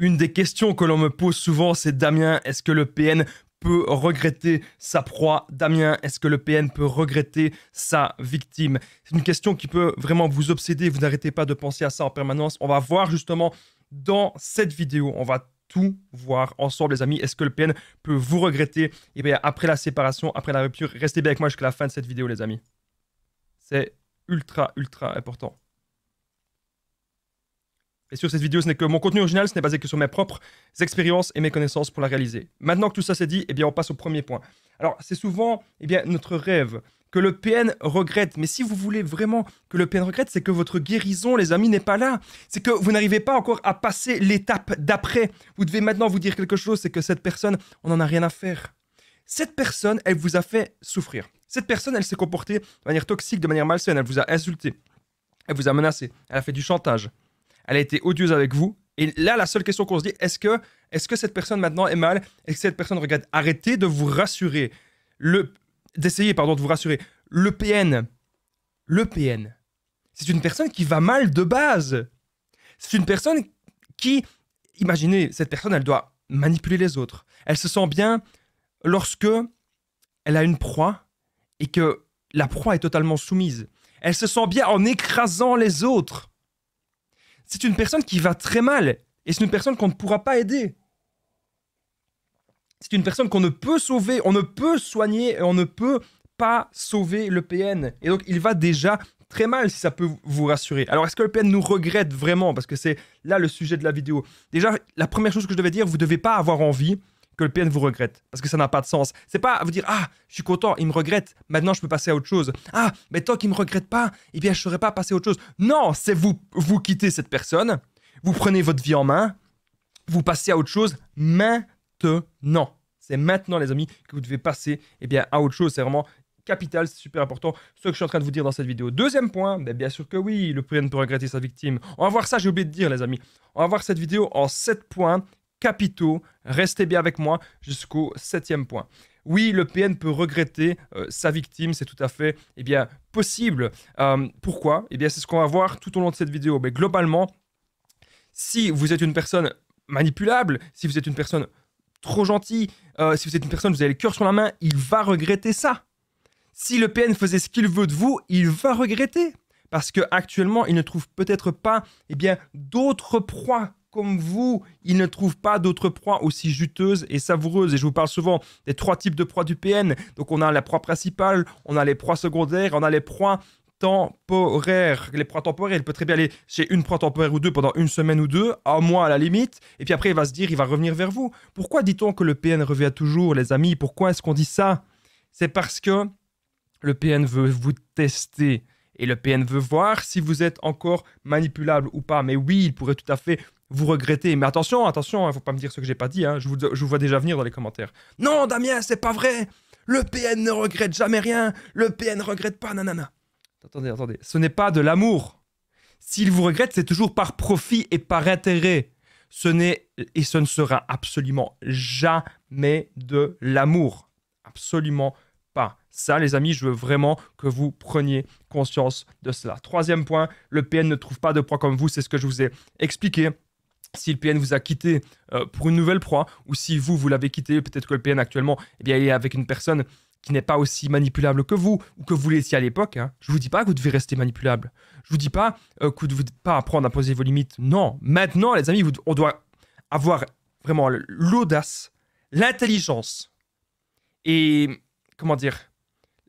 Une des questions que l'on me pose souvent, c'est Damien, est-ce que le PN peut regretter sa proie Damien, est-ce que le PN peut regretter sa victime C'est une question qui peut vraiment vous obséder, vous n'arrêtez pas de penser à ça en permanence. On va voir justement dans cette vidéo, on va tout voir ensemble, les amis. Est-ce que le PN peut vous regretter Et eh bien, après la séparation, après la rupture, restez bien avec moi jusqu'à la fin de cette vidéo, les amis. C'est ultra, ultra important. Et sur cette vidéo, ce n'est que mon contenu original, ce n'est basé que sur mes propres expériences et mes connaissances pour la réaliser. Maintenant que tout ça c'est dit, eh bien, on passe au premier point. Alors, c'est souvent eh bien, notre rêve que le PN regrette. Mais si vous voulez vraiment que le PN regrette, c'est que votre guérison, les amis, n'est pas là. C'est que vous n'arrivez pas encore à passer l'étape d'après. Vous devez maintenant vous dire quelque chose, c'est que cette personne, on n'en a rien à faire. Cette personne, elle vous a fait souffrir. Cette personne, elle s'est comportée de manière toxique, de manière malsaine. Elle vous a insulté. Elle vous a menacé. Elle a fait du chantage elle a été odieuse avec vous. Et là, la seule question qu'on se dit, est-ce que, est -ce que cette personne maintenant est mal Est-ce que cette personne regarde Arrêtez de vous rassurer. Le, d'essayer, pardon, de vous rassurer. Le PN, le PN, c'est une personne qui va mal de base. C'est une personne qui, imaginez, cette personne, elle doit manipuler les autres. Elle se sent bien lorsque elle a une proie et que la proie est totalement soumise. Elle se sent bien en écrasant les autres c'est une personne qui va très mal. Et c'est une personne qu'on ne pourra pas aider. C'est une personne qu'on ne peut sauver, on ne peut soigner, et on ne peut pas sauver le PN. Et donc, il va déjà très mal, si ça peut vous rassurer. Alors, est-ce que le PN nous regrette vraiment Parce que c'est là le sujet de la vidéo. Déjà, la première chose que je devais dire, vous ne devez pas avoir envie que le PN vous regrette. Parce que ça n'a pas de sens. C'est pas vous dire Ah, je suis content, il me regrette, maintenant je peux passer à autre chose. Ah, mais tant qu'il me regrette pas, eh bien je ne saurais pas passer à autre chose. Non, c'est vous, vous quittez cette personne, vous prenez votre vie en main, vous passez à autre chose maintenant. C'est maintenant, les amis, que vous devez passer eh bien, à autre chose. C'est vraiment capital, c'est super important, ce que je suis en train de vous dire dans cette vidéo. Deuxième point, ben, bien sûr que oui, le PN peut regretter sa victime. On va voir ça, j'ai oublié de dire les amis. On va voir cette vidéo en sept points capitaux. Restez bien avec moi jusqu'au septième point. Oui, le PN peut regretter euh, sa victime, c'est tout à fait et eh bien, possible. Euh, pourquoi Eh bien, c'est ce qu'on va voir tout au long de cette vidéo. Mais globalement, si vous êtes une personne manipulable, si vous êtes une personne trop gentille, euh, si vous êtes une personne, vous avez le cœur sur la main, il va regretter ça. Si le PN faisait ce qu'il veut de vous, il va regretter. Parce qu'actuellement, il ne trouve peut-être pas et eh bien, d'autres proies comme vous, il ne trouve pas d'autres proies aussi juteuses et savoureuses. Et je vous parle souvent des trois types de proies du PN. Donc on a la proie principale, on a les proies secondaires, on a les proies temporaires. Les proies temporaires, il peut très bien aller chez une proie temporaire ou deux pendant une semaine ou deux, un mois à la limite, et puis après il va se dire, il va revenir vers vous. Pourquoi dit-on que le PN revient toujours, les amis Pourquoi est-ce qu'on dit ça C'est parce que le PN veut vous tester et le PN veut voir si vous êtes encore manipulable ou pas. Mais oui, il pourrait tout à fait vous regrettez. Mais attention, attention, il hein, ne faut pas me dire ce que j'ai pas dit. Hein. je, vous, vois déjà venir dans les commentaires. Non, Damien, c'est pas vrai. Le PN ne regrette jamais rien. Le PN ne regrette pas, nanana. Attendez, attendez. Ce n'est pas de l'amour. S'il vous regrette, c'est toujours par profit et par intérêt. Ce n'est et ce ne sera absolument jamais de l'amour. Absolument pas. Ça, les amis, je veux vraiment que vous preniez conscience de cela. Troisième point, le PN ne trouve pas de poids comme vous. C'est ce que je vous ai expliqué si le PN vous a quitté euh, pour une nouvelle proie, ou si vous, vous l'avez quitté, peut-être que le PN actuellement, eh bien, il est avec une personne qui n'est pas aussi manipulable que vous, ou que vous l'étiez à l'époque. Hein. Je ne vous dis pas que vous devez rester manipulable. Je ne vous dis pas euh, que vous ne devez pas apprendre à poser vos limites. Non, maintenant, les amis, on doit avoir vraiment l'audace, l'intelligence, et comment dire,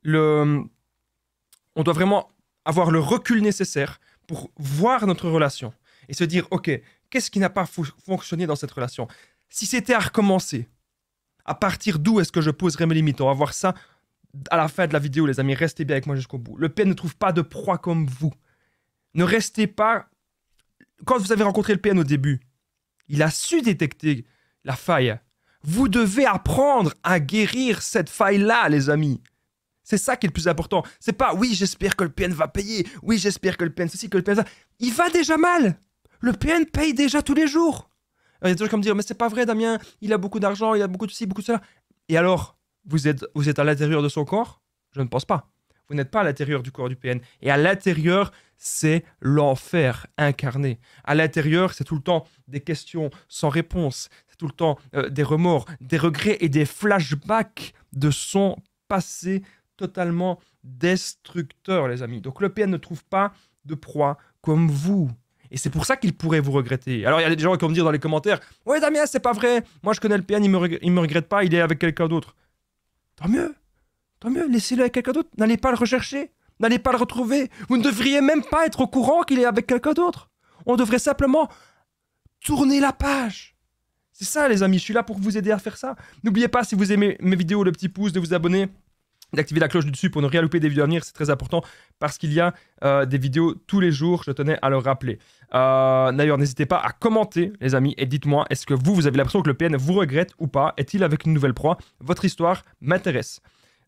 le... on doit vraiment avoir le recul nécessaire pour voir notre relation et se dire, OK, Qu'est-ce qui n'a pas fonctionné dans cette relation Si c'était à recommencer, à partir d'où est-ce que je poserais mes limites On va voir ça à la fin de la vidéo, les amis. Restez bien avec moi jusqu'au bout. Le PN ne trouve pas de proie comme vous. Ne restez pas. Quand vous avez rencontré le PN au début, il a su détecter la faille. Vous devez apprendre à guérir cette faille-là, les amis. C'est ça qui est le plus important. C'est pas oui, j'espère que le PN va payer. Oui, j'espère que le PN ceci, que le PN ça. Il va déjà mal. Le PN paye déjà tous les jours. Il y a des gens qui me dire, mais c'est pas vrai, Damien, il a beaucoup d'argent, il a beaucoup de ci, beaucoup de cela. Et alors, vous êtes, vous êtes à l'intérieur de son corps Je ne pense pas. Vous n'êtes pas à l'intérieur du corps du PN. Et à l'intérieur, c'est l'enfer incarné. À l'intérieur, c'est tout le temps des questions sans réponse, c'est tout le temps euh, des remords, des regrets et des flashbacks de son passé totalement destructeur, les amis. Donc le PN ne trouve pas de proie comme vous. Et c'est pour ça qu'il pourrait vous regretter. Alors, il y a des gens qui vont me dire dans les commentaires Ouais, Damien, c'est pas vrai. Moi, je connais le PN, il me, me regrette pas, il est avec quelqu'un d'autre. Tant mieux. Tant mieux, laissez-le avec quelqu'un d'autre. N'allez pas le rechercher. N'allez pas le retrouver. Vous ne devriez même pas être au courant qu'il est avec quelqu'un d'autre. On devrait simplement tourner la page. C'est ça, les amis. Je suis là pour vous aider à faire ça. N'oubliez pas, si vous aimez mes vidéos, le petit pouce, de vous abonner d'activer la cloche du dessus pour ne rien louper des vidéos à venir, c'est très important parce qu'il y a euh, des vidéos tous les jours, je tenais à le rappeler. Euh, d'ailleurs, n'hésitez pas à commenter, les amis, et dites-moi, est-ce que vous, vous avez l'impression que le PN vous regrette ou pas Est-il avec une nouvelle proie Votre histoire m'intéresse.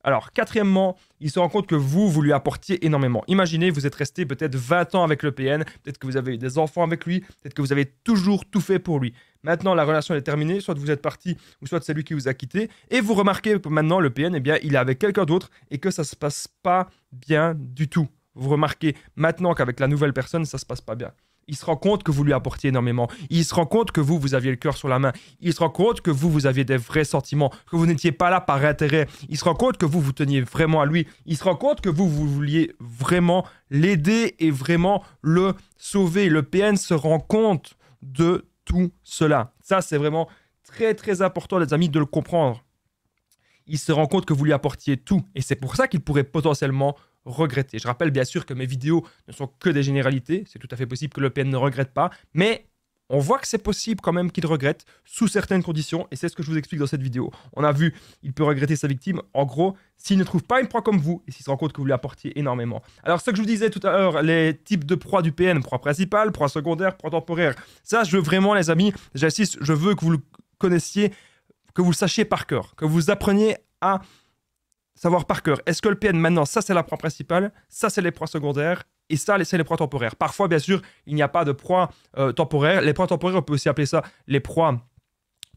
Alors, quatrièmement, il se rend compte que vous, vous lui apportiez énormément. Imaginez, vous êtes resté peut-être 20 ans avec le PN, peut-être que vous avez eu des enfants avec lui, peut-être que vous avez toujours tout fait pour lui. Maintenant, la relation est terminée. Soit vous êtes parti, ou soit c'est lui qui vous a quitté. Et vous remarquez maintenant, le PN, eh bien, il est avec quelqu'un d'autre et que ça se passe pas bien du tout. Vous remarquez maintenant qu'avec la nouvelle personne, ça se passe pas bien. Il se rend compte que vous lui apportiez énormément. Il se rend compte que vous, vous aviez le cœur sur la main. Il se rend compte que vous, vous aviez des vrais sentiments, que vous n'étiez pas là par intérêt. Il se rend compte que vous, vous teniez vraiment à lui. Il se rend compte que vous, vous vouliez vraiment l'aider et vraiment le sauver. Le PN se rend compte de tout cela. Ça, c'est vraiment très très important, les amis, de le comprendre. Il se rend compte que vous lui apportiez tout, et c'est pour ça qu'il pourrait potentiellement regretter. Je rappelle bien sûr que mes vidéos ne sont que des généralités, c'est tout à fait possible que Le PN ne regrette pas, mais on voit que c'est possible quand même qu'il regrette sous certaines conditions, et c'est ce que je vous explique dans cette vidéo. On a vu, il peut regretter sa victime, en gros, s'il ne trouve pas une proie comme vous, et s'il se rend compte que vous lui apportiez énormément. Alors, ce que je vous disais tout à l'heure, les types de proies du PN, proie principale, proie secondaire, proie temporaire, ça, je veux vraiment, les amis, j'insiste, je veux que vous le connaissiez, que vous le sachiez par cœur, que vous appreniez à savoir par cœur. Est-ce que le PN, maintenant, ça, c'est la proie principale, ça, c'est les proies secondaires, et ça, c'est les proies temporaires. Parfois, bien sûr, il n'y a pas de proie euh, temporaire. Les proies temporaires, on peut aussi appeler ça les proies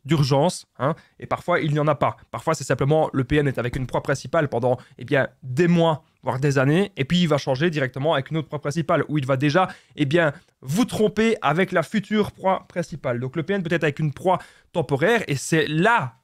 d'urgence, hein, et parfois il n'y en a pas. Parfois c'est simplement le PN est avec une proie principale pendant eh bien, des mois, voire des années, et puis il va changer directement avec une autre proie principale, où il va déjà eh bien, vous tromper avec la future proie principale. Donc le PN peut être avec une proie temporaire, et c'est là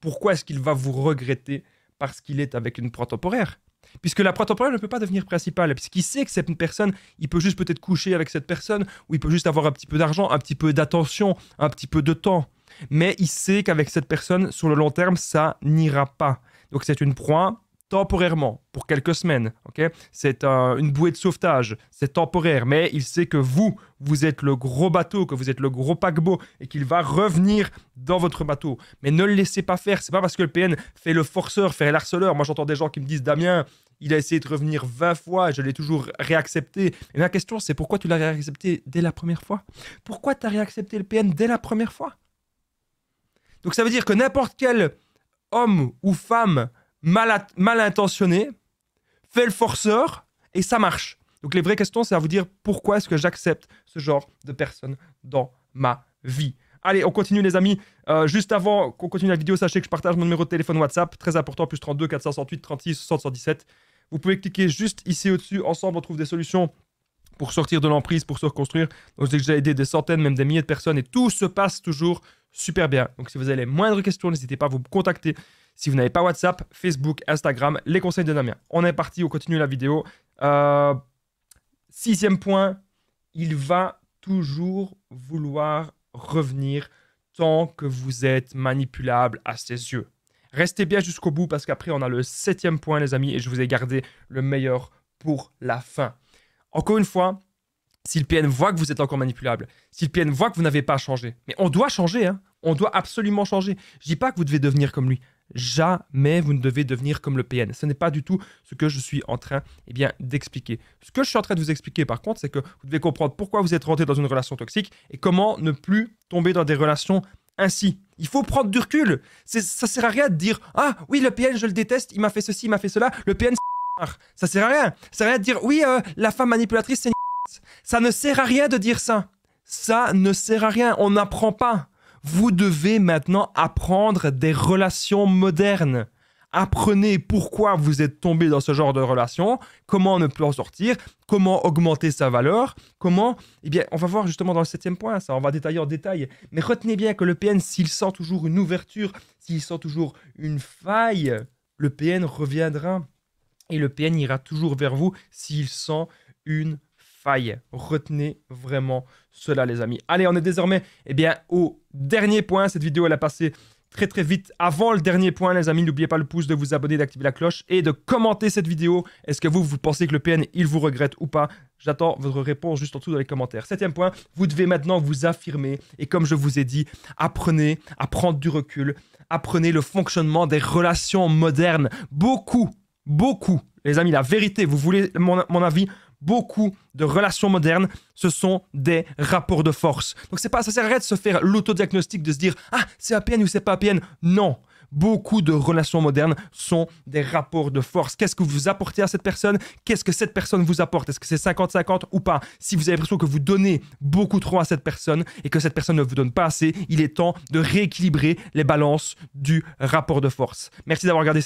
pourquoi est-ce qu'il va vous regretter parce qu'il est avec une proie temporaire. Puisque la proie temporaire ne peut pas devenir principale, puisqu'il sait que cette personne, il peut juste peut-être coucher avec cette personne, ou il peut juste avoir un petit peu d'argent, un petit peu d'attention, un petit peu de temps. Mais il sait qu'avec cette personne, sur le long terme, ça n'ira pas. Donc c'est une proie temporairement, pour quelques semaines. ok c'est une bouée de sauvetage, c'est temporaire, mais il sait que vous, vous êtes le gros bateau, que vous êtes le gros paquebot et qu'il va revenir dans votre bateau. Mais ne le laissez pas faire, c'est pas parce que le PN fait le forceur, fait l'harceleur. Moi j'entends des gens qui me disent Damien, il a essayé de revenir 20 fois, je l'ai toujours réaccepté. Et ma question c'est pourquoi tu l'as réaccepté dès la première fois Pourquoi tu as réaccepté le PN dès la première fois Donc ça veut dire que n'importe quel homme ou femme mal, intentionné, fait le forceur, et ça marche. Donc les vraies questions, c'est à vous dire pourquoi est-ce que j'accepte ce genre de personne dans ma vie. Allez, on continue les amis. Euh, juste avant qu'on continue la vidéo, sachez que je partage mon numéro de téléphone WhatsApp, très important, plus 32 468 36 77. Vous pouvez cliquer juste ici au-dessus. Ensemble, on trouve des solutions pour sortir de l'emprise, pour se reconstruire. Donc j'ai aidé des centaines, même des milliers de personnes, et tout se passe toujours super bien. Donc si vous avez les moindres questions, n'hésitez pas à vous contacter. Si vous n'avez pas WhatsApp, Facebook, Instagram, les conseils de Damien. On est parti, on continue la vidéo. Euh, sixième point, il va toujours vouloir revenir tant que vous êtes manipulable à ses yeux. Restez bien jusqu'au bout parce qu'après on a le septième point les amis et je vous ai gardé le meilleur pour la fin. Encore une fois, si le PN voit que vous êtes encore manipulable, si le PN voit que vous n'avez pas changé, mais on doit changer, hein. on doit absolument changer. Je dis pas que vous devez devenir comme lui. Jamais vous ne devez devenir comme le PN. Ce n'est pas du tout ce que je suis en train eh bien, d'expliquer. Ce que je suis en train de vous expliquer, par contre, c'est que vous devez comprendre pourquoi vous êtes rentré dans une relation toxique et comment ne plus tomber dans des relations ainsi. Il faut prendre du recul. Ça sert à rien de dire Ah oui, le PN, je le déteste, il m'a fait ceci, il m'a fait cela, le PN, ça sert à rien. Ça sert à rien de dire Oui, euh, la femme manipulatrice, c'est ça ne sert à rien de dire ça. Ça ne sert à rien, on n'apprend pas. Vous devez maintenant apprendre des relations modernes. Apprenez pourquoi vous êtes tombé dans ce genre de relation, comment ne peut en sortir, comment augmenter sa valeur, comment... Eh bien, on va voir justement dans le septième point, ça, on va détailler en détail. Mais retenez bien que le PN, s'il sent toujours une ouverture, s'il sent toujours une faille, le PN reviendra et le PN ira toujours vers vous s'il sent une faille. Retenez vraiment cela, les amis. Allez, on est désormais eh bien, au dernier point. Cette vidéo, elle a passé très très vite. Avant le dernier point, les amis, n'oubliez pas le pouce, de vous abonner, d'activer la cloche et de commenter cette vidéo. Est-ce que vous, vous pensez que le PN, il vous regrette ou pas J'attends votre réponse juste en dessous dans les commentaires. Septième point, vous devez maintenant vous affirmer. Et comme je vous ai dit, apprenez à prendre du recul. Apprenez le fonctionnement des relations modernes. Beaucoup, beaucoup, les amis, la vérité, vous voulez mon, mon avis beaucoup de relations modernes, ce sont des rapports de force. Donc c'est pas, ça sert de se faire l'autodiagnostic, de se dire ah c'est APN ou c'est pas APN. Non, beaucoup de relations modernes sont des rapports de force. Qu'est-ce que vous apportez à cette personne Qu'est-ce que cette personne vous apporte Est-ce que c'est 50-50 ou pas Si vous avez l'impression que vous donnez beaucoup trop à cette personne et que cette personne ne vous donne pas assez, il est temps de rééquilibrer les balances du rapport de force. Merci d'avoir regardé cette